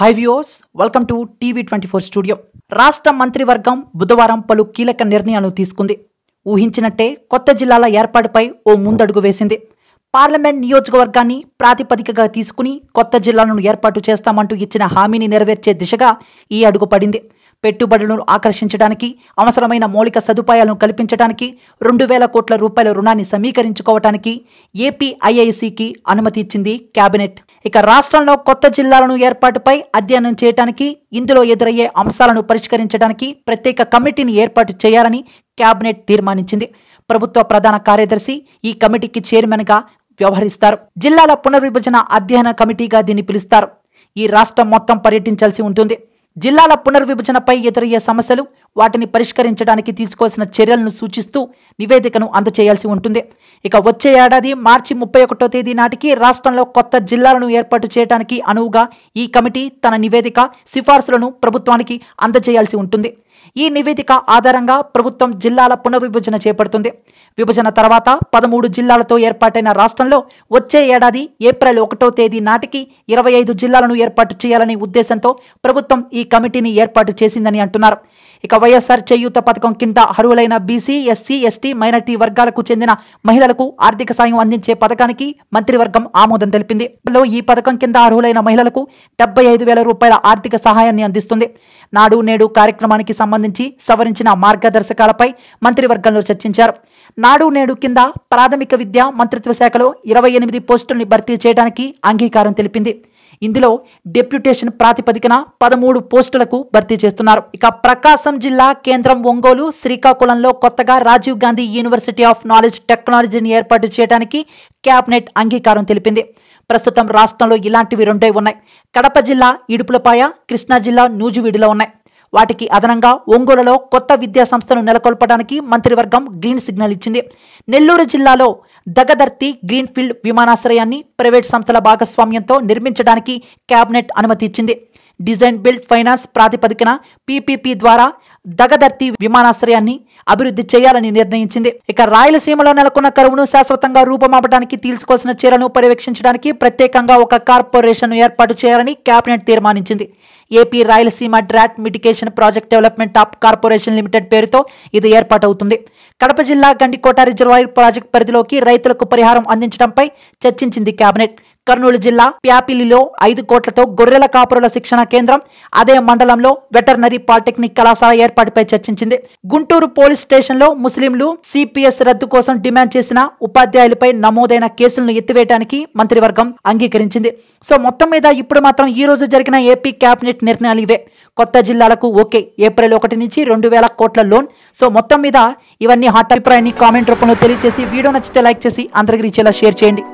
high views welcome to TV twenty four studio రాష్ట్ర మంత్రివర్గం బుధవారం పలు కీలక నిర్ణయాలు తీసుకుంది ఊహించినట్టే కొత్త జిల్లాల ఏర్పాటుపై ఓ ముందడుగు వేసింది పార్లమెంట్ నియోజకవర్గాన్ని ప్రాతిపదికగా తీసుకుని కొత్త జిల్లాలను ఏర్పాటు చేస్తామంటూ ఇచ్చిన హామీని నెరవేర్చే దిశగా ఈ అడుగు పడింది పెట్టుబడులను ఆకర్షించడానికి అవసరమైన మౌలిక సదుపాయాలను కల్పించడానికి రెండు వేల కోట్ల రూపాయల రుణాన్ని సమీకరించుకోవటానికి ఏపీఐఐసికి అనుమతి ఇచ్చింది కేబినెట్ ఇక రాష్ట్రంలో కొత్త జిల్లాలను ఏర్పాటుపై అధ్యయనం చేయడానికి ఇందులో ఎదురయ్యే అంశాలను పరిష్కరించడానికి ప్రత్యేక కమిటీని ఏర్పాటు చేయాలని కేబినెట్ తీర్మానించింది ప్రభుత్వ ప్రధాన కార్యదర్శి ఈ కమిటీకి చైర్మన్గా వ్యవహరిస్తారు జిల్లాల పునర్విభజన అధ్యయన కమిటీగా దీన్ని పిలుస్తారు ఈ రాష్ట్రం మొత్తం పర్యటించాల్సి ఉంటుంది జిల్లాల పునర్విభజనపై ఎదురయ్యే సమస్యలు వాటిని పరిష్కరించడానికి తీసుకోవాల్సిన చర్యలను సూచిస్తూ నివేదికను అందచేయాల్సి ఉంటుంది ఇక వచ్చే ఏడాది మార్చి ముప్పై ఒకటో తేదీ నాటికి రాష్ట్రంలో కొత్త జిల్లాలను ఏర్పాటు చేయడానికి అనువుగా ఈ కమిటీ తన నివేదిక సిఫార్సులను ప్రభుత్వానికి అందజేయాల్సి ఉంటుంది ఈ నివేదిక ఆధారంగా ప్రభుత్వం జిల్లాల పునర్విభజన చేపడుతుంది విభజన తర్వాత పదమూడు జిల్లాలతో ఏర్పాటైన రాష్ట్రంలో వచ్చే ఏడాది ఏప్రిల్ ఒకటో తేదీ నాటికి ఇరవై ఐదు జిల్లాలను ఏర్పాటు చేయాలనే ఉద్దేశంతో ప్రభుత్వం ఈ కమిటీని ఏర్పాటు చేసిందని అంటున్నారు ఇక వైఎస్ఆర్ చేయూత పథకం కింద అర్హులైన బీసీ ఎస్సీ ఎస్టీ మైనార్టీ వర్గాలకు చెందిన మహిళలకు ఆర్థిక సాయం అందించే పథకానికి మంత్రివర్గం ఆమోదం తెలిపింది ఈ పథకం కింద అర్హులైన మహిళలకు డెబ్బై ఐదు వేల రూపాయల ఆర్థిక సహాయాన్ని అందిస్తుంది నాడు నేడు కార్యక్రమానికి సంబంధించి సవరించిన మార్గదర్శకాలపై మంత్రివర్గంలో చర్చించారు నాడు నేడు కింద ప్రాథమిక విద్య మంత్రిత్వ శాఖలో ఇరవై ఎనిమిది పోస్టుల్ని భర్తీ చేయడానికి అంగీకారం తెలిపింది ఇందులో డెప్యుటేషన్ ప్రాతిపదికన పదమూడు పోస్టులకు భర్తీ చేస్తున్నారు ఇక ప్రకాశం జిల్లా కేంద్రం ఒంగోలు శ్రీకాకుళంలో కొత్తగా Rajiv Gandhi university of knowledge టెక్నాలజీని ఏర్పాటు చేయడానికి కేబినెట్ అంగీకారం తెలిపింది ప్రస్తుతం రాష్ట్రంలో ఇలాంటివి రెండే ఉన్నాయి కడప జిల్లా ఇడుపులపాయ కృష్ణా జిల్లా నూజివీడులో ఉన్నాయి వాటికి అదనంగా ఒంగోలులో కొత్త విద్యా సంస్థను నెలకొల్పడానికి మంత్రివర్గం గ్రీన్ సిగ్నల్ ఇచ్చింది నెల్లూరు జిల్లాలో దగదర్తి గ్రీన్ఫీల్డ్ విమానాశ్రయాన్ని ప్రైవేట్ సంస్థల భాగస్వామ్యంతో నిర్మించడానికి కేబినెట్ అనుమతి ఇచ్చింది డిజైన్ బిల్డ్ ఫైనాన్స్ ప్రాతిపదికన పీపీపీ ద్వారా దగదర్తి విమానాశ్రయాన్ని అభివృద్ధి చేయాలని నిర్ణయించింది ఇక రాయలసీమలో నెలకొన్న కరువును శాశ్వతంగా రూపమాపడానికి తీసుకోసిన చీరను పర్యవేక్షించడానికి ప్రత్యేకంగా ఒక కార్పొరేషన్ను ఏర్పాటు చేయాలని కేబినెట్ తీర్మానించింది AP Rayalaseema drought mitigation project development of corporation limited పేరుతో ఇది ఏర్పాటవుతుంది కడప జిల్లా గండికోట రిజర్వాయర్ ప్రాజెక్టు పరిధిలోకి రైతులకు పరిహారం అందించడంపై చర్చించింది కేబినెట్ కర్నూలు జిల్లా ప్యాపిలిలో ఐదు కోట్లతో గొర్రెల కాపురుల శిక్షణ కేంద్రం అదే మండలంలో వెటర్నరీ పాలిటెక్నిక్ కళాశాల ఏర్పాటుపై చర్చించింది గుంటూరు పోలీస్ స్టేషన్లో ముస్లింలు సిపిఎస్ రద్దు కోసం డిమాండ్ చేసిన ఉపాధ్యాయులపై నమోదైన కేసులను ఎత్తివేయడానికి మంత్రివర్గం అంగీకరించింది సో మొత్తం మీద ఇప్పుడు మాత్రం ఈ రోజు జరిగిన ఏపీ కేబినెట్ నిర్ణయాలు ఇవే కొత్త జిల్లాలకు ఓకే ఏప్రిల్ ఒకటి నుంచి రెండు వేల కోట్ల లోన్ సో మొత్తం మీద ఇవన్నీ హాట్ అభిప్రాయాన్ని కామెంట్ రూపంలో తెలియజేసి వీడియో నచ్చితే లైక్ చేసి అందరికీ ఇచ్చేలా షేర్ చేయండి